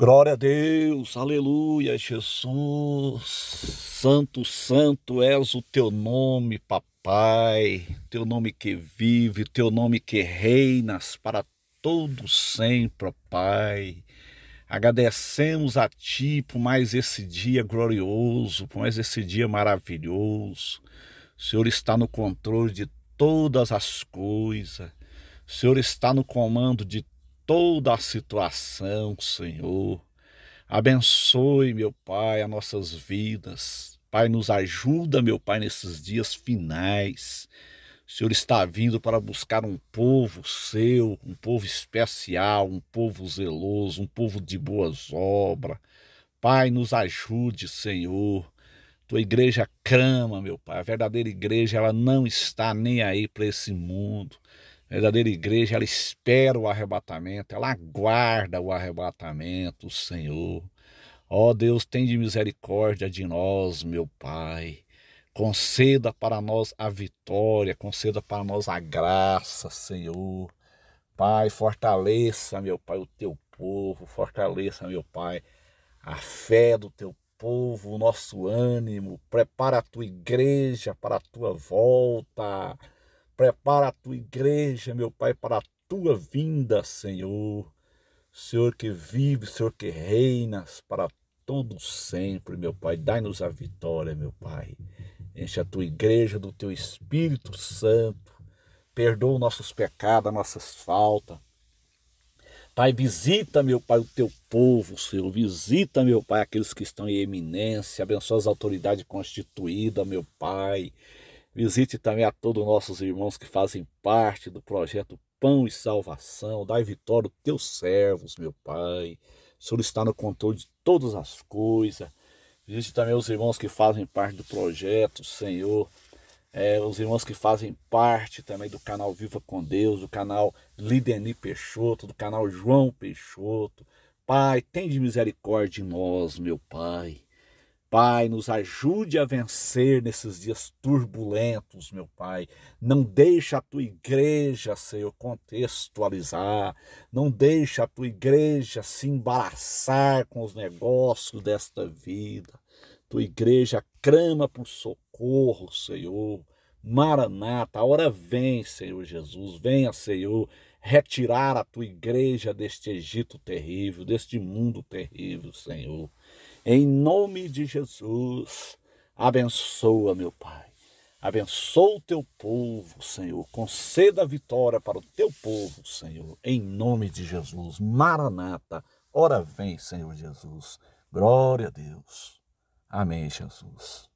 Glória a Deus, aleluia, Jesus. Santo, santo és o teu nome, papai. Teu nome que vive, teu nome que reinas para todo sempre, pai. Agradecemos a ti por mais esse dia glorioso, por mais esse dia maravilhoso. O Senhor está no controle de todas as coisas. O Senhor está no comando de toda a situação, Senhor. Abençoe, meu Pai, as nossas vidas. Pai, nos ajuda, meu Pai, nesses dias finais. O Senhor está vindo para buscar um povo seu, um povo especial, um povo zeloso, um povo de boas obras. Pai, nos ajude, Senhor. Tua igreja crama, meu Pai. A verdadeira igreja, ela não está nem aí para esse mundo. A verdadeira igreja, ela espera o arrebatamento, ela aguarda o arrebatamento, o Senhor. Ó oh, Deus, tem de misericórdia de nós, meu Pai. Conceda para nós a vitória, conceda para nós a graça, Senhor. Pai, fortaleça, meu Pai, o teu povo, fortaleça, meu Pai, a fé do teu povo, o nosso ânimo. Prepara a tua igreja para a tua volta. Prepara a tua igreja, meu Pai, para a tua vinda, Senhor. Senhor que vive, Senhor que reinas para todo sempre, meu Pai. Dai-nos a vitória, meu Pai. Enche a tua igreja do teu Espírito Santo. Perdoa nossos pecados, nossas faltas. Pai, visita, meu Pai, o teu povo, Senhor. Visita, meu Pai, aqueles que estão em eminência. Abençoa as autoridades constituídas, meu Pai. Visite também a todos os nossos irmãos que fazem parte do projeto Pão e Salvação. Dai vitória aos teus servos, meu Pai. O Senhor está no controle de todas as coisas. Visite também os irmãos que fazem parte do projeto, Senhor. É, os irmãos que fazem parte também do canal Viva com Deus, do canal Lideni Peixoto, do canal João Peixoto. Pai, tem de misericórdia em nós, meu Pai. Pai, nos ajude a vencer nesses dias turbulentos, meu Pai. Não deixa a tua igreja, Senhor, contextualizar. Não deixa a tua igreja se embaraçar com os negócios desta vida. Tua igreja crama por socorro, Senhor. Maranata, a hora vem, Senhor Jesus. Venha, Senhor, retirar a tua igreja deste Egito terrível, deste mundo terrível, Senhor. Em nome de Jesus, abençoa, meu Pai. Abençoa o teu povo, Senhor. Conceda a vitória para o teu povo, Senhor. Em nome de Jesus. Maranata, ora vem, Senhor Jesus. Glória a Deus. Amém, Jesus.